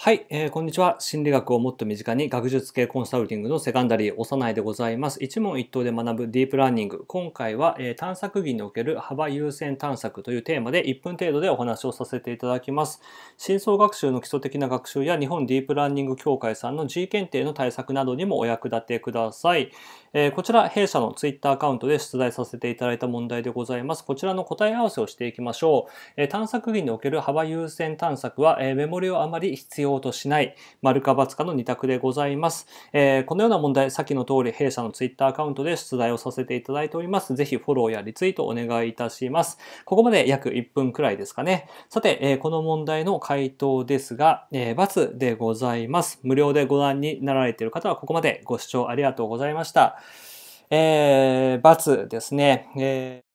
はい、えー、こんにちは。心理学をもっと身近に学術系コンサルティングのセカンダリー、幼いでございます。一問一答で学ぶディープラーニング。今回は、えー、探索技における幅優先探索というテーマで1分程度でお話をさせていただきます。深層学習の基礎的な学習や日本ディープラーニング協会さんの G 検定の対策などにもお役立てください。えー、こちら、弊社の Twitter アカウントで出題させていただいた問題でございます。こちらの答え合わせをしていきましょう。え探索技における幅優先探索は、えメモリをあまり必要うとしない、丸か×かの2択でございます。えー、このような問題、さっきの通り弊社の Twitter アカウントで出題をさせていただいております。ぜひフォローやリツイートお願いいたします。ここまで約1分くらいですかね。さて、えー、この問題の回答ですが、えー、×でございます。無料でご覧になられている方はここまでご視聴ありがとうございました。えー、×ですね。えー